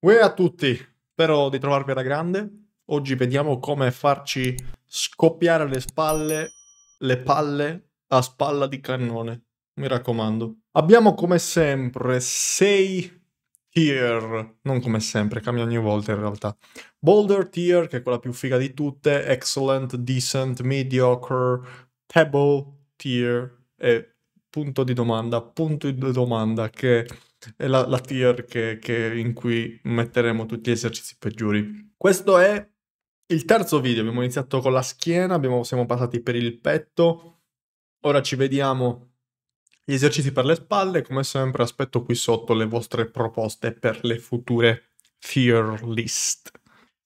Uè a tutti, spero di trovarvi alla grande. Oggi vediamo come farci scoppiare le spalle, le palle a spalla di cannone. Mi raccomando. Abbiamo come sempre 6 tier, non come sempre, cambia ogni volta in realtà. Boulder tier, che è quella più figa di tutte, excellent, decent, mediocre, pebble tier e punto di domanda, punto di domanda che la, la tier che, che in cui metteremo tutti gli esercizi peggiori. Questo è il terzo video, abbiamo iniziato con la schiena, abbiamo, siamo passati per il petto, ora ci vediamo gli esercizi per le spalle, come sempre aspetto qui sotto le vostre proposte per le future tier list.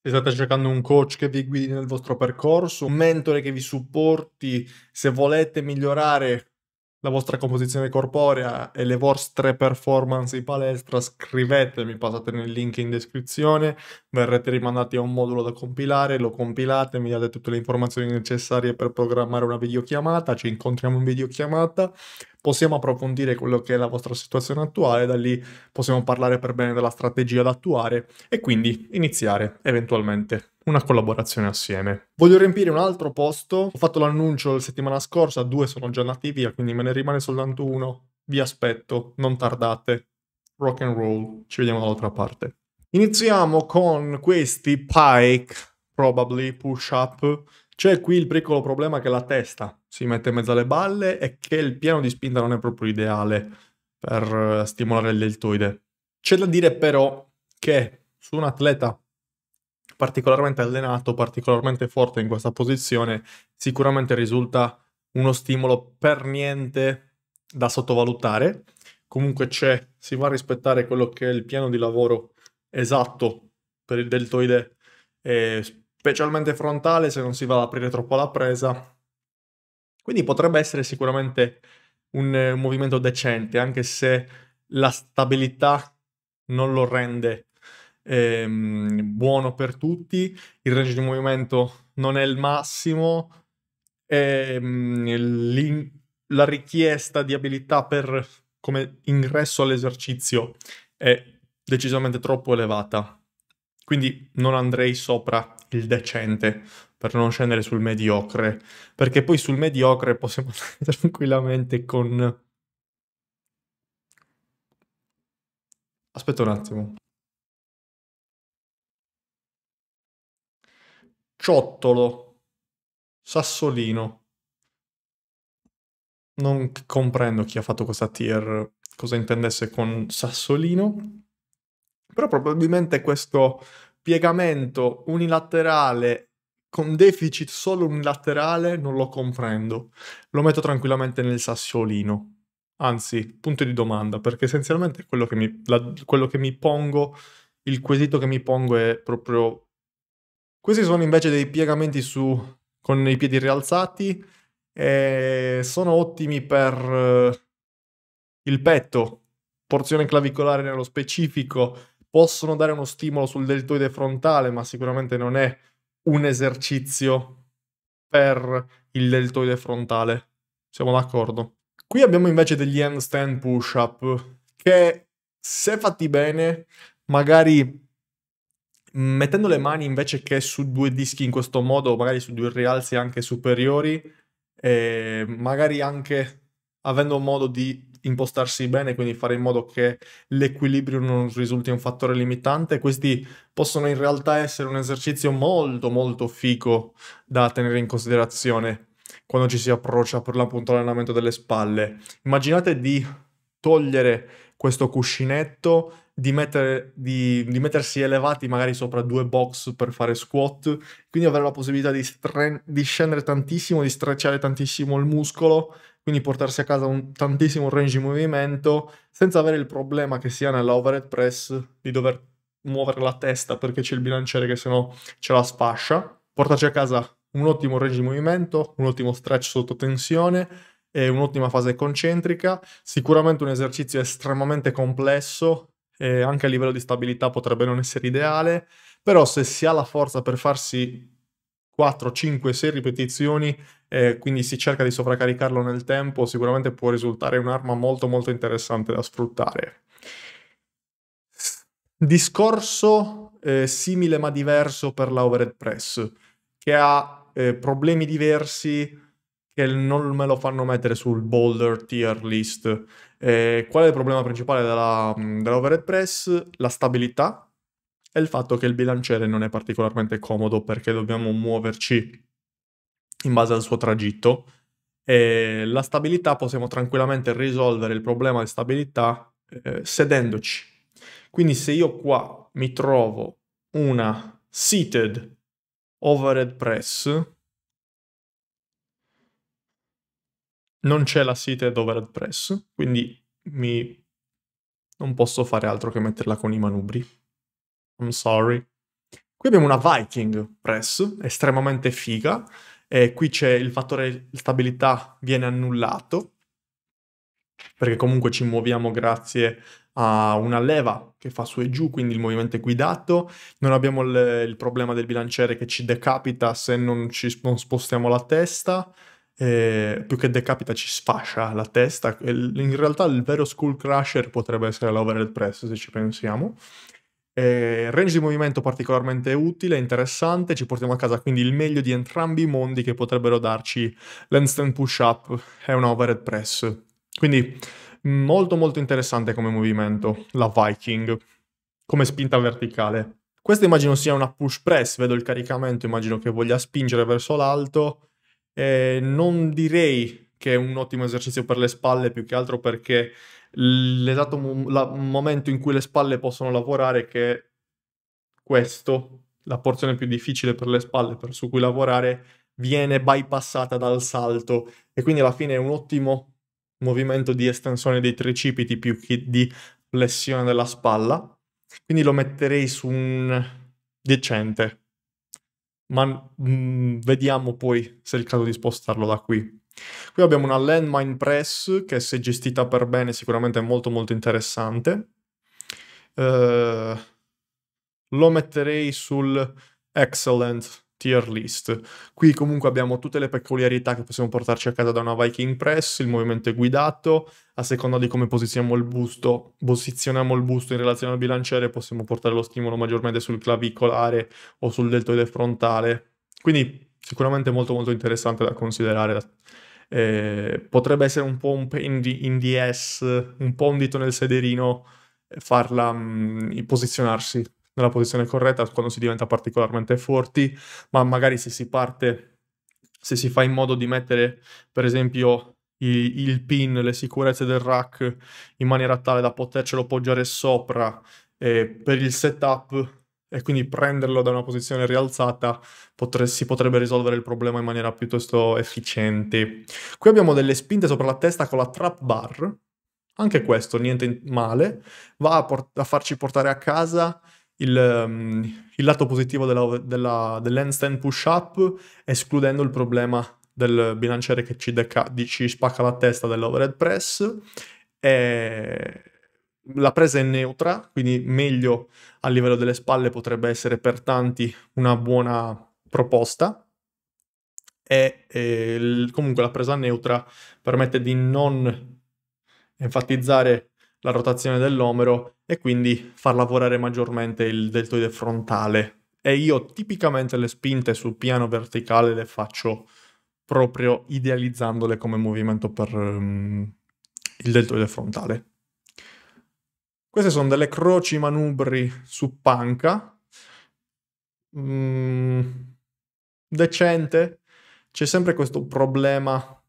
Se state cercando un coach che vi guidi nel vostro percorso, un mentore che vi supporti, se volete migliorare la vostra composizione corporea e le vostre performance in palestra, scrivetemi, passate nel link in descrizione, verrete rimandati a un modulo da compilare, lo compilate, mi date tutte le informazioni necessarie per programmare una videochiamata, ci incontriamo in videochiamata possiamo approfondire quello che è la vostra situazione attuale, da lì possiamo parlare per bene della strategia da attuare e quindi iniziare eventualmente una collaborazione assieme. Voglio riempire un altro posto, ho fatto l'annuncio la settimana scorsa, due sono già nati via, quindi me ne rimane soltanto uno. Vi aspetto, non tardate. Rock and roll, ci vediamo dall'altra parte. Iniziamo con questi pike, probably push up, c'è qui il piccolo problema che la testa si mette in mezzo alle balle e che il piano di spinta non è proprio ideale per eh, stimolare il deltoide. C'è da dire però che su un atleta particolarmente allenato, particolarmente forte in questa posizione, sicuramente risulta uno stimolo per niente da sottovalutare. Comunque c'è, si va a rispettare quello che è il piano di lavoro esatto per il deltoide eh, specialmente frontale se non si va ad aprire troppo la presa. Quindi potrebbe essere sicuramente un, un movimento decente, anche se la stabilità non lo rende ehm, buono per tutti, il range di movimento non è il massimo, ehm, la richiesta di abilità per come ingresso all'esercizio è decisamente troppo elevata. Quindi non andrei sopra il decente per non scendere sul mediocre, perché poi sul mediocre possiamo andare tranquillamente con... Aspetta un attimo. Ciottolo, Sassolino. Non comprendo chi ha fatto questa tier, cosa intendesse con Sassolino. Però probabilmente questo piegamento unilaterale con deficit solo unilaterale non lo comprendo. Lo metto tranquillamente nel sassolino. Anzi, punto di domanda, perché essenzialmente quello che mi, la, quello che mi pongo, il quesito che mi pongo è proprio... Questi sono invece dei piegamenti su, con i piedi rialzati e sono ottimi per eh, il petto, porzione clavicolare nello specifico, possono dare uno stimolo sul deltoide frontale, ma sicuramente non è un esercizio per il deltoide frontale. Siamo d'accordo. Qui abbiamo invece degli handstand push-up che se fatti bene, magari mettendo le mani invece che su due dischi in questo modo, magari su due rialzi anche superiori, magari anche avendo modo di impostarsi bene, quindi fare in modo che l'equilibrio non risulti un fattore limitante. Questi possono in realtà essere un esercizio molto molto fico da tenere in considerazione quando ci si approccia per l'appunto all'allenamento delle spalle. Immaginate di togliere questo cuscinetto di, mettere, di, di, mettersi elevati magari sopra due box per fare squat, quindi avere la possibilità di, di scendere tantissimo, di stracciare tantissimo il muscolo, quindi portarsi a casa un tantissimo range di movimento senza avere il problema che sia nell'overhead press di dover muovere la testa perché c'è il bilanciere che sennò ce la sfascia, portarci a casa un ottimo range di movimento, un ottimo stretch sotto tensione e un'ottima fase concentrica, sicuramente un esercizio estremamente complesso eh, anche a livello di stabilità potrebbe non essere ideale, però se si ha la forza per farsi 4, 5, 6 ripetizioni, eh, quindi si cerca di sovraccaricarlo nel tempo, sicuramente può risultare un'arma molto molto interessante da sfruttare. Discorso eh, simile ma diverso per l'overhead press, che ha eh, problemi diversi che non me lo fanno mettere sul boulder tier list. Eh, qual è il problema principale della, mm, dell'overhead press? La stabilità e il fatto che il bilanciere non è particolarmente comodo perché dobbiamo muoverci in base al suo tragitto. E la stabilità possiamo tranquillamente risolvere il problema di stabilità eh, sedendoci. Quindi se io qua mi trovo una seated overhead press, non c'è la site d'overhead press, quindi mi... non posso fare altro che metterla con i manubri. I'm sorry. Qui abbiamo una Viking press, estremamente figa, e qui c'è il fattore stabilità viene annullato, perché comunque ci muoviamo grazie a una leva che fa su e giù, quindi il movimento è guidato, non abbiamo il, il problema del bilanciere che ci decapita se non, ci, non spostiamo la testa, eh, più che decapita ci sfascia la testa. In realtà il vero Skull Crusher potrebbe essere l'Overhead Press se ci pensiamo. Eh, range di movimento particolarmente utile, interessante, ci portiamo a casa quindi il meglio di entrambi i mondi che potrebbero darci l'handstand push up e un overhead press. Quindi molto molto interessante come movimento, la Viking, come spinta verticale. Questa immagino sia una push press, vedo il caricamento, immagino che voglia spingere verso l'alto, eh, non direi che è un ottimo esercizio per le spalle, più che altro perché l'esatto momento in cui le spalle possono lavorare, che è questo, la porzione più difficile per le spalle per su cui lavorare, viene bypassata dal salto e quindi alla fine è un ottimo movimento di estensione dei tricipiti più che di flessione della spalla. Quindi lo metterei su un decente ma mh, mm, vediamo poi se è il caso di spostarlo da qui. Qui abbiamo una landmine press che se gestita per bene sicuramente è molto molto interessante. Uh, lo metterei sul excellent tier list. Qui comunque abbiamo tutte le peculiarità che possiamo portarci a casa da una Viking Press, il movimento è guidato, a seconda di come posizioniamo il busto, posizioniamo il busto in relazione al bilanciere possiamo portare lo stimolo maggiormente sul clavicolare o sul deltoide frontale. Quindi sicuramente molto molto interessante da considerare. Eh, potrebbe essere un po' un pain in the ass, un po' un dito nel sederino eh, farla mh, mm, posizionarsi nella posizione corretta quando si diventa particolarmente forti, ma magari se si parte, se si fa in modo di mettere per esempio il, il pin, le sicurezze del rack in maniera tale da potercelo poggiare sopra eh, per il setup e quindi prenderlo da una posizione rialzata potre- si potrebbe risolvere il problema in maniera piuttosto efficiente. Qui abbiamo delle spinte sopra la testa con la trap bar, anche questo niente male, va a, port- a farci portare a casa il, um, il lato positivo della, della, dell'handstand push-up, escludendo il problema del bilanciere che ci, deca- di, ci spacca la testa dell'overhead press. E la presa è neutra, quindi meglio a livello delle spalle potrebbe essere per tanti una buona proposta. E, e comunque la presa neutra permette di non enfatizzare la rotazione dell'omero e quindi far lavorare maggiormente il deltoide frontale. E io tipicamente le spinte sul piano verticale le faccio proprio idealizzandole come movimento per um, il deltoide frontale. Queste sono delle croci manubri su panca. Mm, decente. C'è sempre questo problema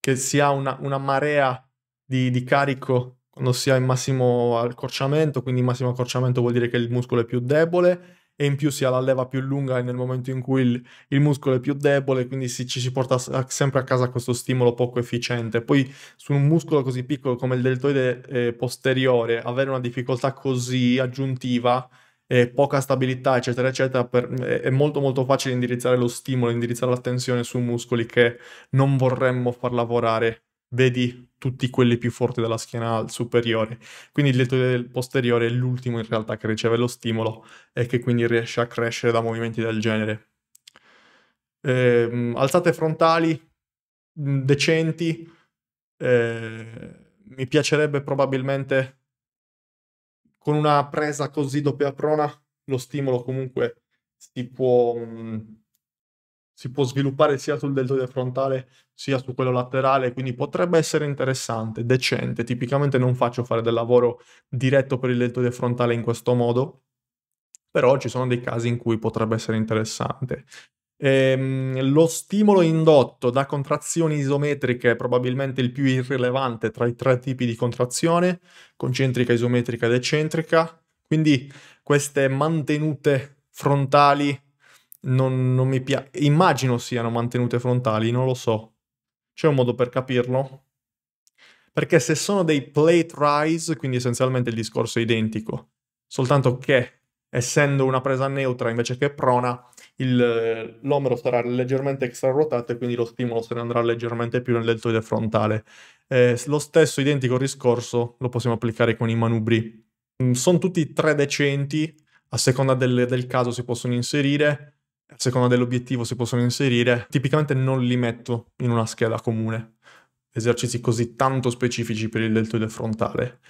che si ha una, una marea di, di carico quando si ha in massimo accorciamento, quindi massimo accorciamento vuol dire che il muscolo è più debole e in più si ha la leva più lunga nel momento in cui il, il muscolo è più debole, quindi si, ci si porta a, sempre a casa questo stimolo poco efficiente. Poi su un muscolo così piccolo come il deltoide eh, posteriore, avere una difficoltà così aggiuntiva, eh, poca stabilità, eccetera, eccetera, per, eh, è molto molto facile indirizzare lo stimolo, indirizzare l'attenzione su muscoli che non vorremmo far lavorare vedi tutti quelli più forti della schiena superiore. Quindi il lieto del posteriore è l'ultimo in realtà che riceve lo stimolo e che quindi riesce a crescere da movimenti del genere. Eh, alzate frontali mm, decenti, eh, mi piacerebbe probabilmente con una presa così doppia prona, lo stimolo comunque si può... Mh, mm, si può sviluppare sia sul deltoide frontale sia su quello laterale, quindi potrebbe essere interessante, decente. Tipicamente non faccio fare del lavoro diretto per il deltoide frontale in questo modo, però ci sono dei casi in cui potrebbe essere interessante. Ehm, lo stimolo indotto da contrazioni isometriche è probabilmente il più irrilevante tra i tre tipi di contrazione, concentrica, isometrica ed eccentrica, quindi queste mantenute frontali non, non mi piace. Immagino siano mantenute frontali, non lo so. C'è un modo per capirlo? Perché se sono dei plate rise, quindi essenzialmente il discorso è identico, soltanto che essendo una presa neutra invece che prona, il, l'omero sarà leggermente extraruotato e quindi lo stimolo se ne andrà leggermente più nel deltoide frontale. Eh, lo stesso identico discorso lo possiamo applicare con i manubri. Mm, sono tutti tre decenti, a seconda del, del caso si possono inserire a seconda dell'obiettivo si possono inserire, tipicamente non li metto in una scheda comune, esercizi così tanto specifici per il deltoide frontale.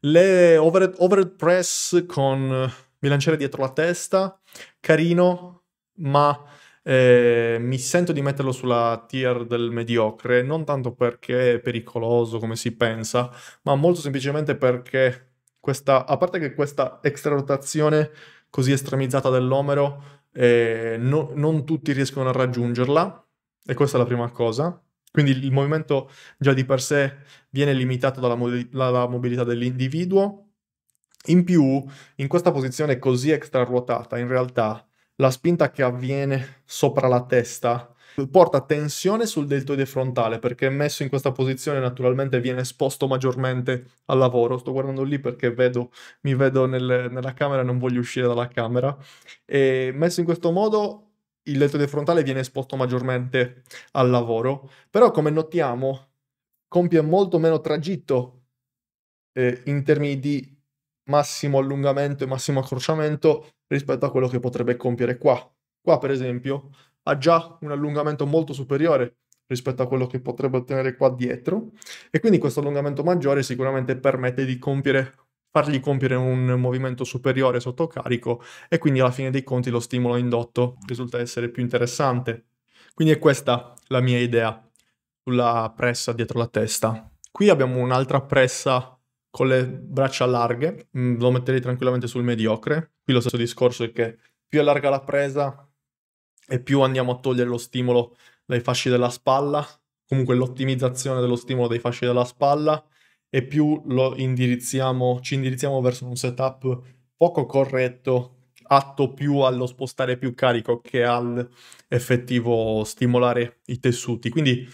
Le overhead, overhead press con bilanciere dietro la testa, carino, ma eh, mi sento di metterlo sulla tier del mediocre, non tanto perché è pericoloso come si pensa, ma molto semplicemente perché questa, a parte che questa extrarotazione così estremizzata dell'omero eh, no, non tutti riescono a raggiungerla e questa è la prima cosa. Quindi il movimento già di per sé viene limitato dalla, mo- dalla mobilità dell'individuo. In più, in questa posizione così extra ruotata, in realtà la spinta che avviene sopra la testa porta tensione sul deltoide frontale perché messo in questa posizione naturalmente viene esposto maggiormente al lavoro. Sto guardando lì perché vedo, mi vedo nel, nella camera e non voglio uscire dalla camera. E messo in questo modo il deltoide frontale viene esposto maggiormente al lavoro, però come notiamo compie molto meno tragitto eh, in termini di massimo allungamento e massimo accrociamento rispetto a quello che potrebbe compiere qua. Qua per esempio ha già un allungamento molto superiore rispetto a quello che potrebbe ottenere qua dietro e quindi questo allungamento maggiore sicuramente permette di compiere, fargli compiere un movimento superiore sotto carico e quindi alla fine dei conti lo stimolo indotto risulta essere più interessante. Quindi è questa la mia idea sulla pressa dietro la testa. Qui abbiamo un'altra pressa con le braccia larghe, mm, lo metterei tranquillamente sul mediocre. Qui lo stesso discorso è che più allarga la presa, e più andiamo a togliere lo stimolo dai fasci della spalla, comunque l'ottimizzazione dello stimolo dai fasci della spalla, e più indirizziamo, ci indirizziamo verso un setup poco corretto, atto più allo spostare più carico che all'effettivo stimolare i tessuti. Quindi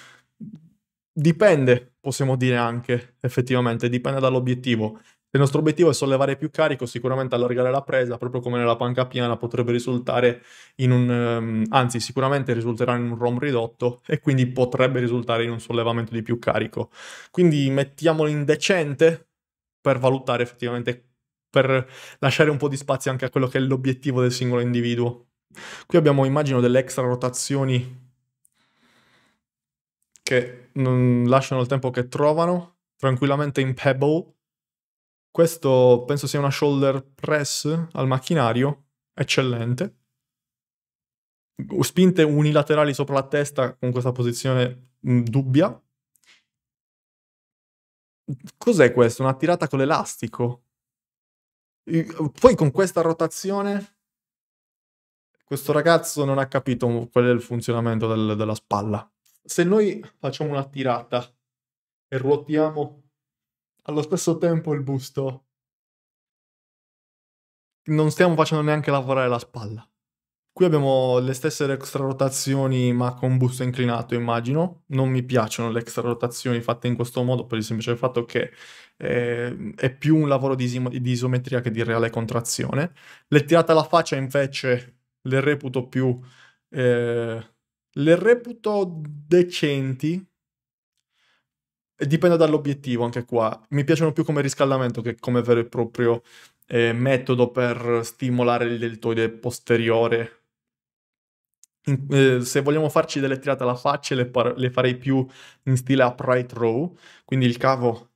dipende, possiamo dire anche effettivamente, dipende dall'obiettivo. Se il nostro obiettivo è sollevare più carico, sicuramente allargare la presa, proprio come nella panca piana potrebbe risultare in un... Um, anzi, sicuramente risulterà in un ROM ridotto e quindi potrebbe risultare in un sollevamento di più carico. Quindi mettiamolo in decente per valutare effettivamente, per lasciare un po' di spazio anche a quello che è l'obiettivo del singolo individuo. Qui abbiamo, immagino, delle extra rotazioni che non lasciano il tempo che trovano, tranquillamente in pebble, questo penso sia una shoulder press al macchinario, eccellente. Spinte unilaterali sopra la testa con questa posizione mm, dubbia. Cos'è questo? Una tirata con l'elastico. Poi con questa rotazione questo ragazzo non ha capito qual è il funzionamento del, della spalla. Se noi facciamo una tirata e ruotiamo allo stesso tempo il busto. Non stiamo facendo neanche lavorare la spalla. Qui abbiamo le stesse extra rotazioni, ma con busto inclinato immagino. Non mi piacciono le extra rotazioni fatte in questo modo per il semplice fatto che eh, è più un lavoro di, isom di isometria che di reale contrazione. Le tirate alla faccia invece le reputo più... Eh, le reputo decenti, Dipende dall'obiettivo anche qua. Mi piacciono più come riscaldamento che come vero e proprio eh, metodo per stimolare il deltoide posteriore. In, eh, se vogliamo farci delle tirate alla faccia, le, par- le farei più in stile upright row, quindi il cavo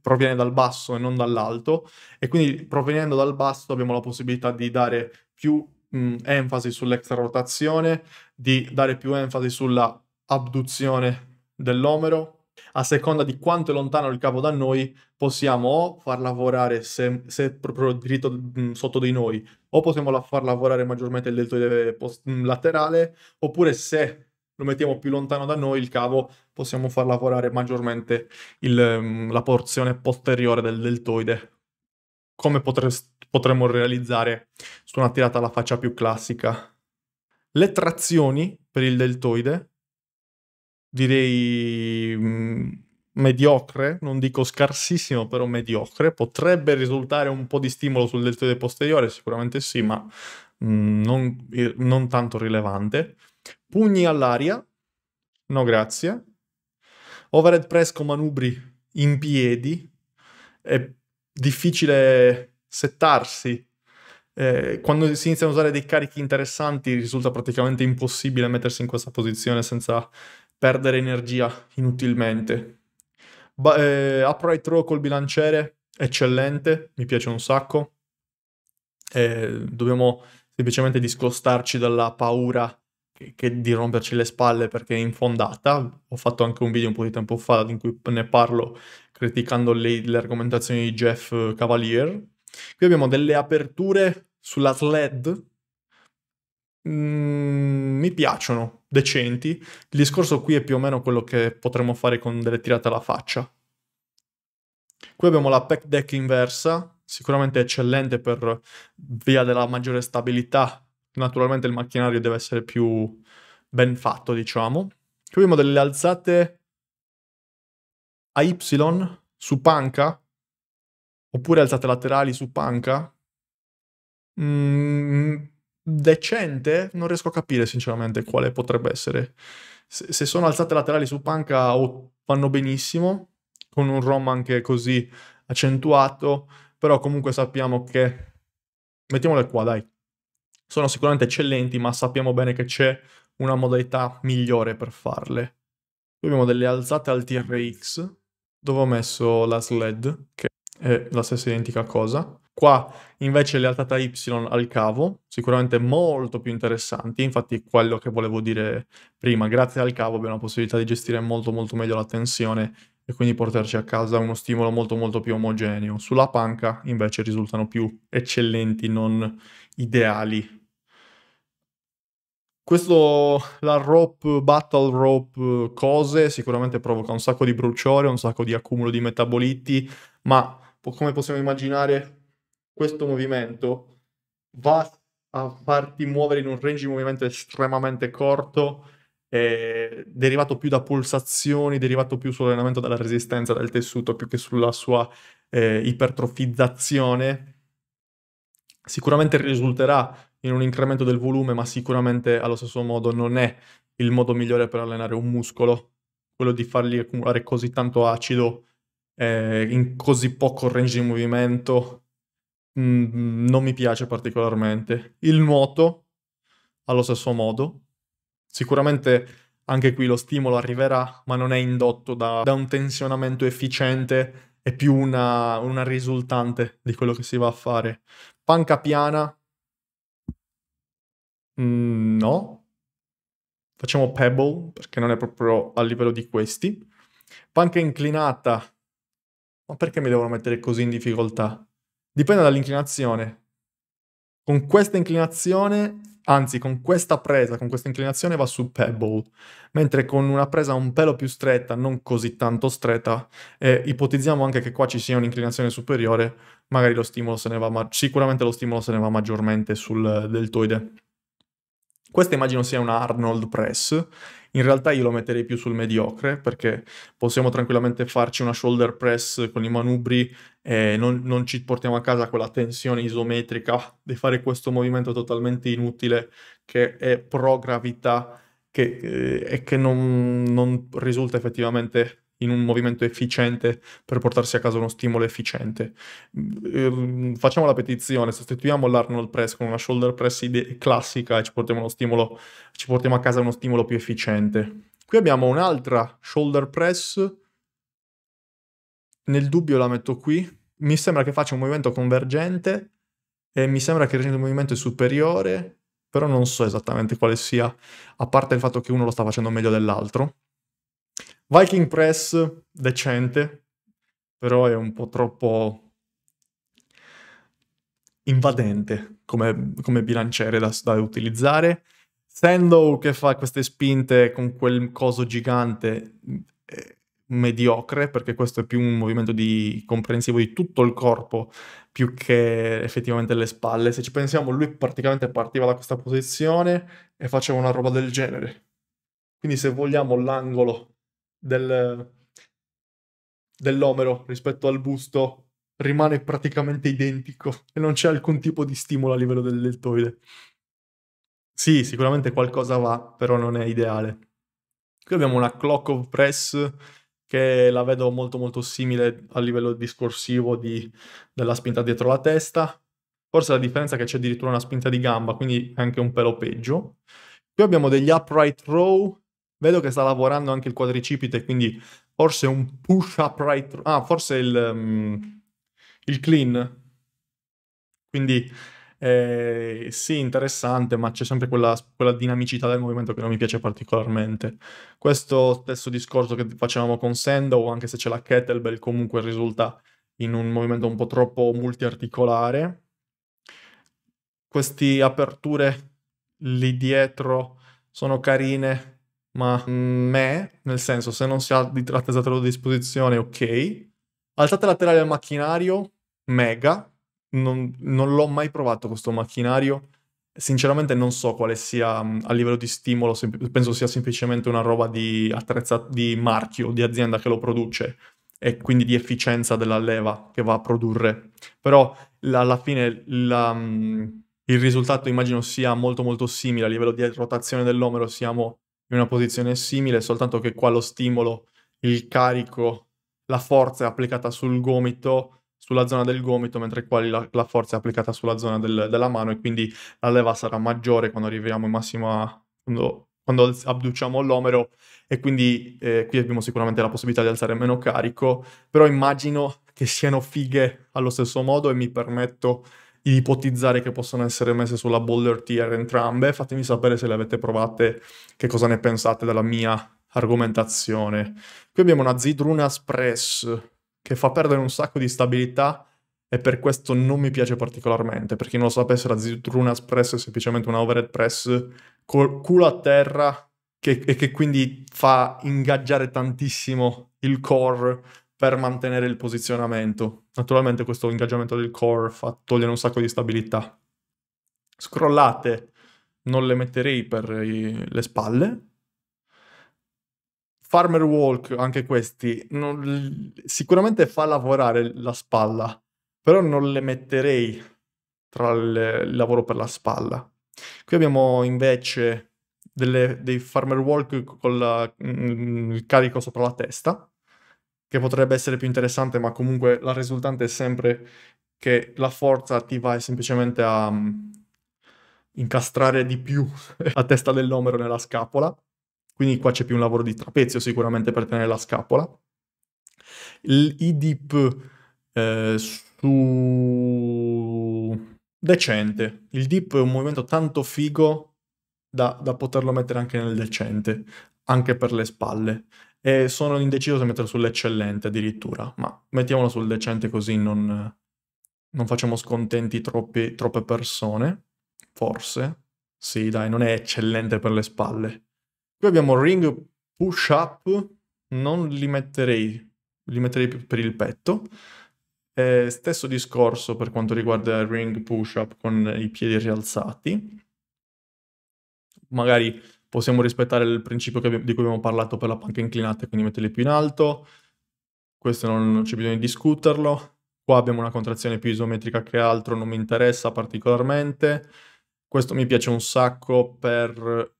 proviene dal basso e non dall'alto, e quindi provenendo dal basso abbiamo la possibilità di dare più mh, mm, enfasi sull'extrarotazione, di dare più enfasi sulla abduzione dell'omero, a seconda di quanto è lontano il cavo da noi, possiamo o far lavorare se, se proprio dritto mh, sotto di noi, o possiamo la far lavorare maggiormente il deltoide post- laterale, oppure se lo mettiamo più lontano da noi il cavo, possiamo far lavorare maggiormente il, mh, la porzione posteriore del deltoide, come potre- potremmo realizzare su una tirata alla faccia più classica. Le trazioni per il deltoide direi mm, mediocre, non dico scarsissimo, però mediocre. Potrebbe risultare un po' di stimolo sul deltoide posteriore, sicuramente sì, ma mm, non, eh, non tanto rilevante. Pugni all'aria, no grazie. Overhead press con manubri in piedi, è difficile settarsi. Eh, quando si iniziano a usare dei carichi interessanti risulta praticamente impossibile mettersi in questa posizione senza perdere energia inutilmente. Ba- eh, upright row col bilanciere, eccellente, mi piace un sacco. Eh, dobbiamo semplicemente discostarci dalla paura che, che di romperci le spalle perché è infondata. Ho fatto anche un video un po' di tempo fa in cui ne parlo criticando le, le argomentazioni di Jeff Cavalier. Qui abbiamo delle aperture sulla sled Mm, mi piacciono, decenti. Il discorso qui è più o meno quello che potremmo fare con delle tirate alla faccia. Qui abbiamo la pack deck inversa, sicuramente eccellente per via della maggiore stabilità. Naturalmente il macchinario deve essere più ben fatto, diciamo. Qui abbiamo delle alzate a Y su panca, oppure alzate laterali su panca. Mm, decente, non riesco a capire sinceramente quale potrebbe essere. Se, se sono alzate laterali su panca oh, vanno benissimo, con un ROM anche così accentuato, però comunque sappiamo che... Mettiamole qua, dai. Sono sicuramente eccellenti, ma sappiamo bene che c'è una modalità migliore per farle. Qui abbiamo delle alzate al TRX, dove ho messo la sled, che è la stessa identica cosa. Qua invece le altata Y al cavo, sicuramente molto più interessanti, infatti quello che volevo dire prima, grazie al cavo abbiamo la possibilità di gestire molto molto meglio la tensione e quindi portarci a casa uno stimolo molto molto più omogeneo. Sulla panca invece risultano più eccellenti, non ideali. Questo, la rope, battle rope cose, sicuramente provoca un sacco di bruciore, un sacco di accumulo di metaboliti, ma come possiamo immaginare questo movimento va a farti muovere in un range di movimento estremamente corto, eh, derivato più da pulsazioni, derivato più sull'allenamento della resistenza del tessuto più che sulla sua eh, ipertrofizzazione. Sicuramente risulterà in un incremento del volume, ma sicuramente allo stesso modo non è il modo migliore per allenare un muscolo, quello di fargli accumulare così tanto acido eh, in così poco range di movimento Mm, non mi piace particolarmente. Il nuoto, allo stesso modo. Sicuramente anche qui lo stimolo arriverà, ma non è indotto da, da un tensionamento efficiente, è più una, una risultante di quello che si va a fare. Panca piana? Mm, no. Facciamo pebble, perché non è proprio a livello di questi. Panca inclinata? Ma perché mi devono mettere così in difficoltà? Dipende dall'inclinazione. Con questa inclinazione, anzi con questa presa, con questa inclinazione va su Pebble, mentre con una presa un pelo più stretta, non così tanto stretta, e ipotizziamo anche che qua ci sia un'inclinazione superiore, magari lo stimolo se ne va, ma sicuramente lo stimolo se ne va maggiormente sul deltoide. Questa immagino sia una Arnold Press in realtà io lo metterei più sul mediocre perché possiamo tranquillamente farci una shoulder press con i manubri e non, non ci portiamo a casa quella tensione isometrica di fare questo movimento totalmente inutile che è pro gravità che, eh, e che non, non risulta effettivamente in un movimento efficiente per portarsi a casa uno stimolo efficiente. Ehm, facciamo la petizione, sostituiamo l'Arnold Press con una shoulder press ide- classica e ci portiamo, stimolo, ci portiamo a casa uno stimolo più efficiente. Qui abbiamo un'altra shoulder press, nel dubbio la metto qui, mi sembra che faccia un movimento convergente e mi sembra che il regno del movimento è superiore, però non so esattamente quale sia, a parte il fatto che uno lo sta facendo meglio dell'altro. Viking Press decente, però è un po' troppo invadente come, come bilanciere da, da utilizzare. Sandow che fa queste spinte con quel coso gigante eh, mediocre, perché questo è più un movimento di, comprensivo di tutto il corpo più che effettivamente le spalle. Se ci pensiamo, lui praticamente partiva da questa posizione e faceva una roba del genere. Quindi se vogliamo l'angolo del, dell'omero rispetto al busto rimane praticamente identico e non c'è alcun tipo di stimolo a livello del deltoide. Sì, sicuramente qualcosa va, però non è ideale. Qui abbiamo una clock of press che la vedo molto molto simile a livello discorsivo di, della spinta dietro la testa. Forse la differenza è che c'è addirittura una spinta di gamba, quindi è anche un pelo peggio. Qui abbiamo degli upright row Vedo che sta lavorando anche il quadricipite, quindi forse un push up right. Through. Ah, forse il, um, il clean. Quindi eh, sì, interessante, ma c'è sempre quella, quella, dinamicità del movimento che non mi piace particolarmente. Questo stesso discorso che facevamo con Sandow, anche se c'è la kettlebell, comunque risulta in un movimento un po' troppo multiarticolare. Queste aperture lì dietro sono carine, ma mm, me, nel senso, se non si ha di attesatelo a disposizione, ok. Alzata laterali al macchinario, mega. Non, non l'ho mai provato questo macchinario. Sinceramente non so quale sia mm, a livello di stimolo, penso sia semplicemente una roba di, attrezza- di marchio, di azienda che lo produce e quindi di efficienza della leva che va a produrre. Però la, alla fine la, mm, il risultato immagino sia molto molto simile a livello di rotazione dell'omero, siamo in una posizione simile, soltanto che qua lo stimolo, il carico, la forza è applicata sul gomito, sulla zona del gomito, mentre qua la, la forza è applicata sulla zona del, della mano e quindi la leva sarà maggiore quando arriviamo in massima, quando, quando abduciamo l'omero e quindi eh, qui abbiamo sicuramente la possibilità di alzare meno carico, però immagino che siano fighe allo stesso modo e mi permetto ipotizzare che possano essere messe sulla Boulder tier entrambe. Fatemi sapere se le avete provate, che cosa ne pensate della mia argomentazione. Qui abbiamo una Zidruna Spress che fa perdere un sacco di stabilità e per questo non mi piace particolarmente. Per chi non lo sapesse, la Zidruna Spress è semplicemente una overhead press col culo a terra che, e che quindi fa ingaggiare tantissimo il core per mantenere il posizionamento. Naturalmente questo ingaggiamento del core fa togliere un sacco di stabilità. Scrollate, non le metterei per le spalle. Farmer walk, anche questi, non, sicuramente fa lavorare la spalla, però non le metterei tra le, il lavoro per la spalla. Qui abbiamo invece delle, dei farmer walk con la, mm, il carico sopra la testa, che potrebbe essere più interessante, ma comunque la risultante è sempre che la forza ti vai semplicemente a um, incastrare di più la testa dell'omero nella scapola. Quindi qua c'è più un lavoro di trapezio sicuramente per tenere la scapola. Il, I dip eh, su... decente. Il dip è un movimento tanto figo da, da poterlo mettere anche nel decente, anche per le spalle e sono indeciso se metterlo sull'eccellente addirittura, ma mettiamolo sul decente così non, non facciamo scontenti troppi, troppe persone, forse. Sì, dai, non è eccellente per le spalle. Qui abbiamo ring push up, non li metterei, li metterei per il petto. Eh, stesso discorso per quanto riguarda il ring push up con i piedi rialzati. Magari possiamo rispettare il principio abbiamo, di cui abbiamo parlato per la panca inclinata, quindi metterli più in alto, questo non, non c'è bisogno di discuterlo, qua abbiamo una contrazione più isometrica che altro, non mi interessa particolarmente, questo mi piace un sacco per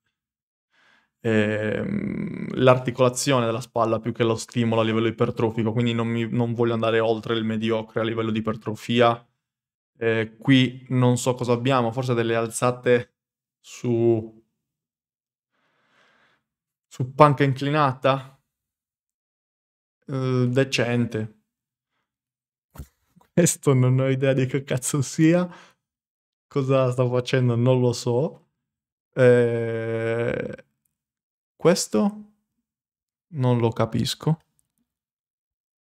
ehm, l'articolazione della spalla più che lo stimolo a livello ipertrofico, quindi non, mi, non voglio andare oltre il mediocre a livello di ipertrofia. Eh, qui non so cosa abbiamo, forse delle alzate su su panca inclinata eh, decente questo non ho idea di che cazzo sia cosa sta facendo non lo so eh, questo non lo capisco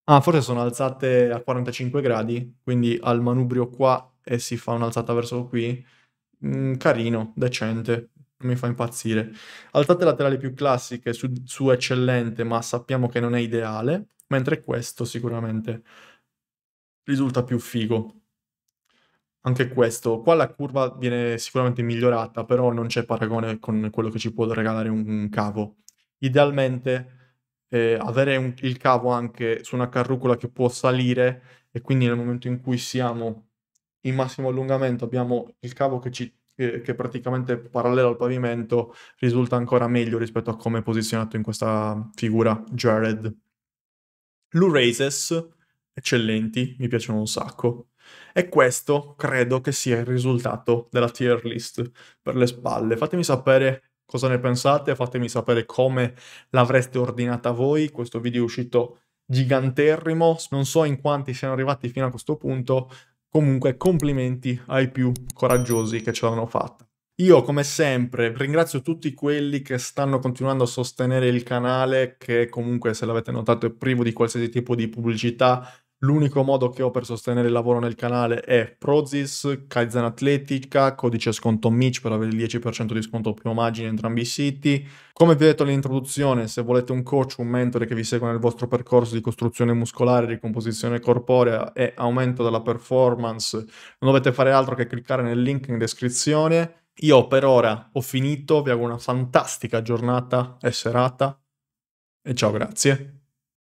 ah forse sono alzate a 45 gradi quindi al manubrio qua e si fa un'alzata verso qui mm, carino decente non mi fa impazzire. Altate laterali più classiche su, su eccellente, ma sappiamo che non è ideale, mentre questo sicuramente risulta più figo. Anche questo, qua la curva viene sicuramente migliorata, però non c'è paragone con quello che ci può regalare un cavo. Idealmente eh, avere un, il cavo anche su una carrucola che può salire e quindi nel momento in cui siamo in massimo allungamento abbiamo il cavo che ci che, che praticamente parallelo al pavimento, risulta ancora meglio rispetto a come è posizionato in questa figura Jared. Lou Races, eccellenti, mi piacciono un sacco. E questo credo che sia il risultato della tier list per le spalle. Fatemi sapere cosa ne pensate, fatemi sapere come l'avreste ordinata voi. Questo video è uscito giganterrimo, non so in quanti siano arrivati fino a questo punto, Comunque complimenti ai più coraggiosi che ce l'hanno fatta. Io come sempre ringrazio tutti quelli che stanno continuando a sostenere il canale che comunque se l'avete notato è privo di qualsiasi tipo di pubblicità L'unico modo che ho per sostenere il lavoro nel canale è Prozis, Kaizen Atletica, codice sconto Mitch per avere il 10% di sconto più omaggi in entrambi i siti. Come vi ho detto all'introduzione, se volete un coach, un mentore che vi segua nel vostro percorso di costruzione muscolare, ricomposizione corporea e aumento della performance, non dovete fare altro che cliccare nel link in descrizione. Io per ora ho finito, vi auguro una fantastica giornata e serata e ciao, grazie.